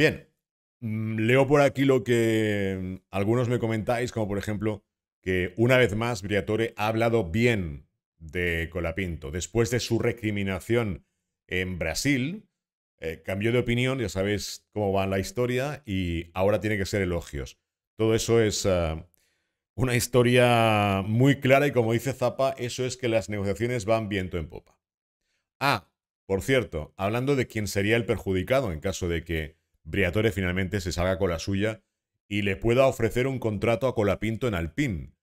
Bien, mm, leo por aquí lo que mm, algunos me comentáis, como por ejemplo que una vez más Briatore ha hablado bien de Colapinto. Después de su recriminación en Brasil, eh, cambió de opinión, ya sabéis cómo va la historia, y ahora tiene que ser elogios. Todo eso es eh, una historia muy clara y como dice Zappa, eso es que las negociaciones van viento en popa. Ah, por cierto, hablando de quién sería el perjudicado en caso de que Briatore finalmente se salga con la suya y le pueda ofrecer un contrato a Colapinto en Alpine.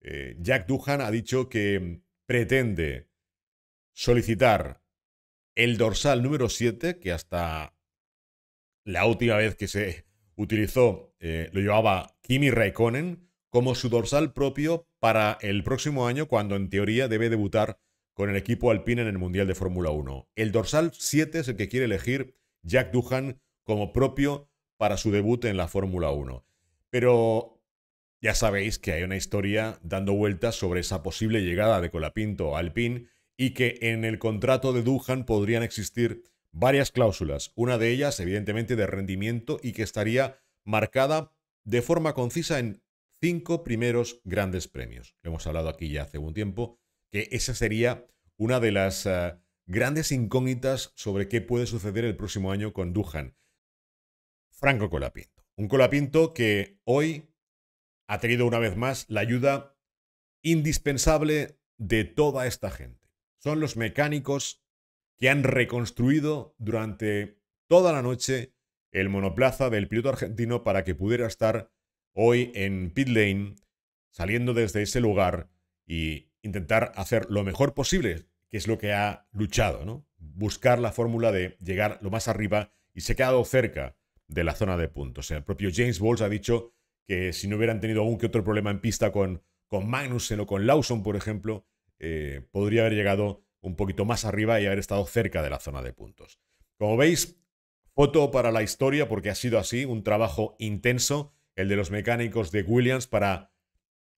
Eh, Jack Duhan ha dicho que pretende solicitar el dorsal número 7, que hasta la última vez que se utilizó eh, lo llevaba Kimi Raikkonen, como su dorsal propio para el próximo año, cuando en teoría debe debutar con el equipo alpine en el Mundial de Fórmula 1. El dorsal 7 es el que quiere elegir Jack Duhan como propio para su debut en la Fórmula 1. Pero ya sabéis que hay una historia dando vueltas sobre esa posible llegada de Colapinto a Alpine y que en el contrato de Duhan podrían existir varias cláusulas, una de ellas evidentemente de rendimiento y que estaría marcada de forma concisa en cinco primeros grandes premios. Lo hemos hablado aquí ya hace un tiempo, que esa sería una de las eh, grandes incógnitas sobre qué puede suceder el próximo año con Duhan. Franco Colapinto. Un Colapinto que hoy ha tenido una vez más la ayuda indispensable de toda esta gente. Son los mecánicos que han reconstruido durante toda la noche el monoplaza del piloto argentino para que pudiera estar hoy en pit lane, saliendo desde ese lugar y intentar hacer lo mejor posible, que es lo que ha luchado, ¿no? Buscar la fórmula de llegar lo más arriba y se ha quedado cerca de la zona de puntos. El propio James Balls ha dicho que si no hubieran tenido algún que otro problema en pista con, con Magnussen o con Lawson, por ejemplo, eh, podría haber llegado un poquito más arriba y haber estado cerca de la zona de puntos. Como veis, foto para la historia porque ha sido así, un trabajo intenso, el de los mecánicos de Williams para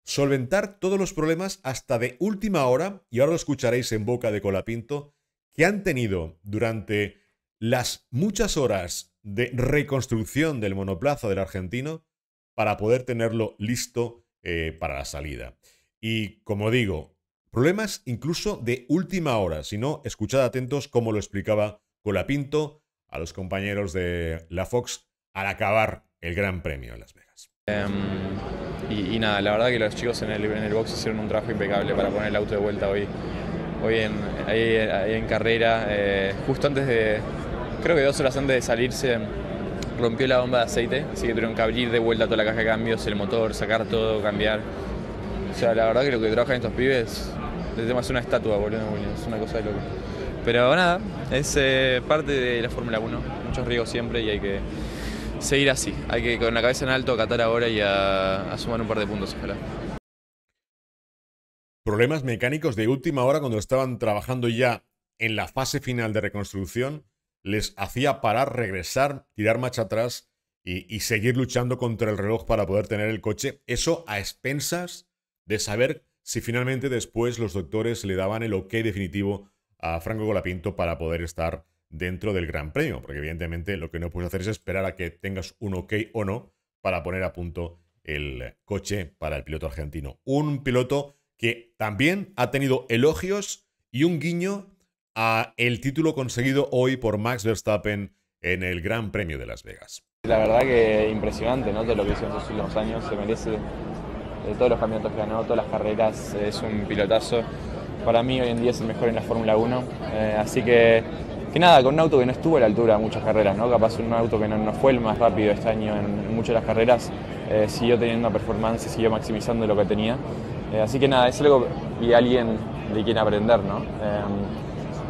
solventar todos los problemas hasta de última hora, y ahora lo escucharéis en boca de Colapinto, que han tenido durante las muchas horas de reconstrucción del monoplaza del argentino para poder tenerlo listo eh, para la salida. Y como digo, problemas incluso de última hora, si no, escuchad atentos como lo explicaba Colapinto a los compañeros de la Fox al acabar el Gran Premio en Las Vegas. Em, y, nada, la verdad que los chicos en el, en el box hicieron un trabajo impecable para poner el auto de vuelta hoy, hoy en, en carrera, eh, justo antes de, creo que dos horas antes de salirse rompió la bomba de aceite, así que tuvieron que abrir de vuelta toda la caja de cambios, el motor, sacar todo, cambiar. O sea, la verdad que lo que trabajan estos pibes, el tema es una estatua, boludo, es una cosa de loco. Pero nada, es eh, parte de la Fórmula 1, muchos riesgos siempre y hay que seguir así, hay que con la cabeza en alto acatar ahora y a, sumar un par de puntos, ojalá. Problemas mecánicos de última hora cuando estaban trabajando ya en la fase final de reconstrucción les hacía parar, regresar, tirar marcha atrás y, seguir luchando contra el reloj para poder tener el coche. Eso a expensas de saber si finalmente después los doctores le daban el ok definitivo a Franco Colapinto para poder estar dentro del Gran Premio, porque evidentemente lo que no puedes hacer es esperar a que tengas un ok o no para poner a punto el coche para el piloto argentino. Un piloto que también ha tenido elogios y un guiño a el título conseguido hoy por Max Verstappen en el Gran Premio de Las Vegas. La verdad que impresionante, ¿no? De lo que hizo en sus últimos años, se merece eh, todos los campeonatos que ganó, todas las carreras, es un pilotazo. Para mí hoy en día es el mejor en la Fórmula 1, eh, así que, que nada, con un auto que no estuvo a la altura de muchas carreras, ¿no? Capaz un auto que no, fue el más rápido este año en, muchas las carreras, eh, siguió teniendo una performance, siguió maximizando lo que tenía. así que nada, es algo y alguien de quien aprender, ¿no?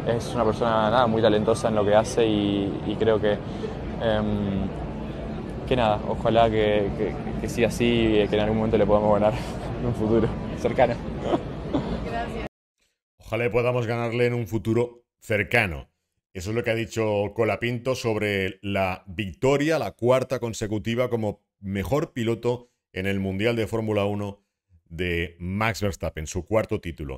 es una persona nada, muy talentosa en lo que hace y, creo que, em, que nada, ojalá que, que, siga así y que en algún momento le podamos ganar en un futuro cercano. Gracias. Ojalá podamos ganarle en un futuro cercano. Eso es lo que ha dicho Colapinto sobre la victoria, la cuarta consecutiva como mejor piloto en el Mundial de Fórmula 1 de Max Verstappen, su cuarto título.